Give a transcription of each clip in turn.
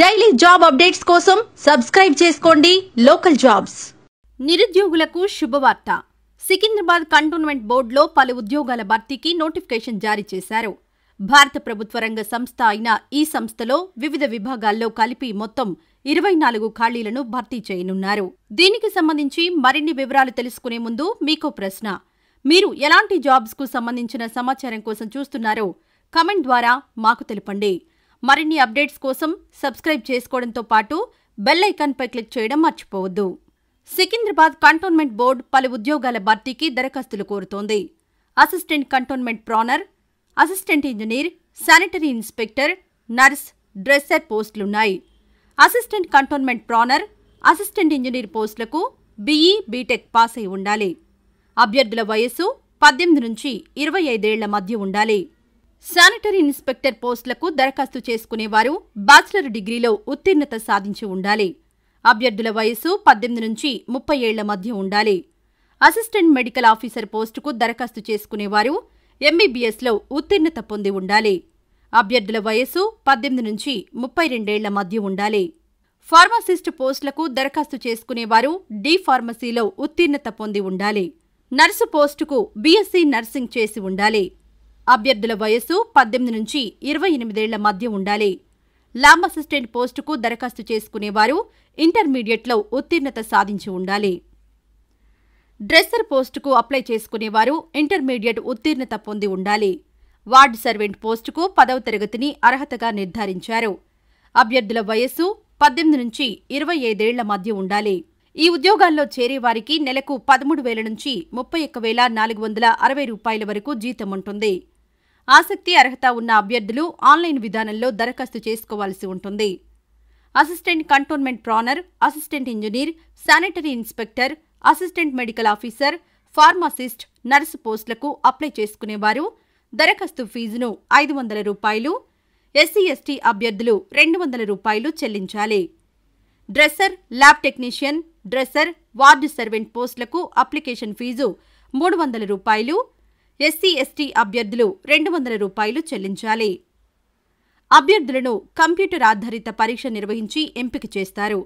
daily job updates కోసం subscribe చేసుకోండి local jobs నిరుద్యోగులకు శుభవార్త సికింద్రాబాద్ కంటోన్మెంట్ బోర్డులో పలు ఉద్యోగాల భర్తీకి నోటిఫికేషన్ జారీ చేశారు భారత ప్రభుత్వ రంగ సంస్థ అయిన ఈ సంస్థలో వివిధ విభాగాల్లో కలిపి మొత్తం ఇరవై నాలుగు ఖాళీలను భర్తీ చేయనున్నారు దీనికి సంబంధించి మరిన్ని వివరాలు తెలుసుకునే ముందు మీకో ప్రశ్న మీరు ఎలాంటి జాబ్స్కు సంబంధించిన సమాచారం కోసం చూస్తున్నారో కమెంట్ ద్వారా మాకు తెలపండి మరిన్ని అప్డేట్స్ కోసం సబ్స్క్రైబ్ చేసుకోవడంతో పాటు బెల్ ఐకాన్పై క్లిక్ చేయడం మర్చిపోవద్దు సికింద్రాబాద్ కంటోన్మెంట్ బోర్డు పలు ఉద్యోగాల భర్తీకి దరఖాస్తులు కోరుతోంది assistant cantonment planner assistant engineer sanitary inspector nurse dresser పోస్టులున్నాయి assistant cantonment planner assistant engineer పోస్టులకు బీఈ బీటెక్ పాస్ అయి ఉండాలి అభ్యర్థుల వయస్సు పద్దెనిమిది నుంచి ఇరవై ఐదేళ్ల మధ్య ఉండాలి శానిటరీ ఇన్స్పెక్టర్ పోస్టులకు దరఖాస్తు చేసుకునేవారు బ్యాచిలర్ డిగ్రీలో ఉత్తీర్ణత సాధించి ఉండాలి అభ్యర్థుల వయస్సు పద్దెనిమిది నుంచి ముప్పై ఏళ్ల మధ్య ఉండాలి అసిస్టెంట్ మెడికల్ ఆఫీసర్ పోస్టుకు దరఖాస్తు చేసుకునేవారు ఎంబీబీఎస్లో ఉత్తీర్ణత పొంది ఉండాలి అభ్యర్థుల వయస్సు పద్దెనిమిది నుంచి ముప్పై రెండేళ్ల మధ్య ఉండాలి ఫార్మసిస్ట్ పోస్టులకు దరఖాస్తు చేసుకునేవారు డి ఫార్మసీలో ఉత్తీర్ణత పొంది ఉండాలి నర్సు పోస్టుకు బీఎస్సీ నర్సింగ్ చేసి ఉండాలి అభ్యర్థుల వయస్సు పద్దెనిమిది నుంచి ఇరవై ఎనిమిదేళ్ల మధ్య ఉండాలి ల్యాబ్ అసిస్టెంట్ పోస్టుకు దరఖాస్తు చేసుకునేవారు ఇంటర్మీడియట్లో ఉత్తీర్ణత సాధించి ఉండాలి డ్రెస్సర్ పోస్టుకు అప్లై చేసుకునేవారు ఇంటర్మీడియట్ ఉత్తీర్ణత పొంది ఉండాలి వార్డ్ సర్వెంట్ పోస్టుకు పదవ తరగతిని అర్హతగా నిర్ధారించారు అభ్యర్థుల వయస్సు పద్దెనిమిది నుంచి ఇరవై ఐదేళ్ల మధ్య ఉండాలి ఈ ఉద్యోగాల్లో చేరేవారికి నెలకు పదమూడు వేల నుంచి ముప్పై ఒక్క వేల నాలుగు వందల అరవై రూపాయల వరకు జీతం ఉంటుంది ఆసక్తి అర్హత ఉన్న అభ్యర్థులు ఆన్లైన్ విధానంలో దరఖాస్తు చేసుకోవాల్సి ఉంటుంది assistant cantonment planner assistant engineer sanitary inspector assistant medical officer pharmacist nurse పోస్టులకు అప్లై చేసుకునేవారు దరఖాస్తు ఫీజును ఐదు వందల రూపాయలు ఎస్సీ ఎస్టీ అభ్యర్థులు రెండు వందల రూపాయలు చెల్లించాలి dresser lab technician dresser ward servant పోస్టులకు అప్లికేషన్ ఫీజు మూడు వందల రూపాయలు ఎస్సీ ఎస్టీ అభ్యర్థులు రెండు వందల రూపాయలు చెల్లించాలి అభ్యర్థులను కంప్యూటర్ ఆధారిత పరీక్ష నిర్వహించి ఎంపిక చేస్తారు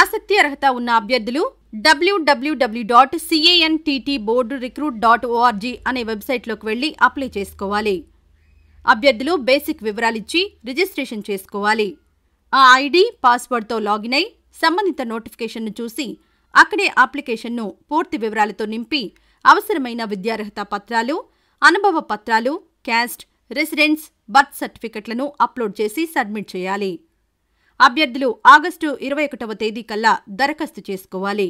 ఆసక్తి అర్హత ఉన్న అభ్యర్థులు WWW dot TT board recruit dot ORG అనే వెబ్సైట్లోకి వెళ్లి అప్లై చేసుకోవాలి అభ్యర్థులు బేసిక్ వివరాలిచ్చి రిజిస్ట్రేషన్ చేసుకోవాలి ఆ ఐడి పాస్వర్డ్తో లాగిన్ అయి సంబంధిత నోటిఫికేషన్ను చూసి అక్కడే అప్లికేషన్ను పూర్తి వివరాలతో నింపి అవసరమైన విద్యార్హత పత్రాలు అనుభవ పత్రాలు క్యాస్ట్ రెసిడెన్స్ బర్త్ సర్టిఫికెట్లను అప్లోడ్ చేసి సబ్మిట్ చేయాలి అభ్యర్థులు ఆగస్టు ఇరవై ఒకటవ తేదీ కల్లా దరఖాస్తు చేసుకోవాలి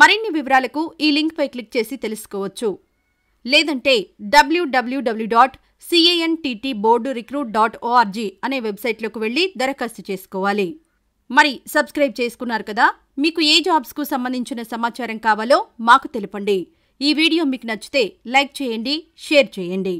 మరిన్ని వివరాలకు ఈ లింక్పై క్లిక్ చేసి తెలుసుకోవచ్చు లేదంటే WWW dot CANTT board recruit dot ORG అనే వెబ్సైట్లోకి వెళ్ళి దరఖాస్తు చేసుకోవాలి మరి సబ్స్క్రైబ్ చేసుకున్నారు కదా మీకు ఏ జాబ్స్కు సంబంధించిన సమాచారం కావాలో మాకు తెలపండి ఈ వీడియో మీకు నచ్చితే లైక్ చేయండి షేర్ చేయండి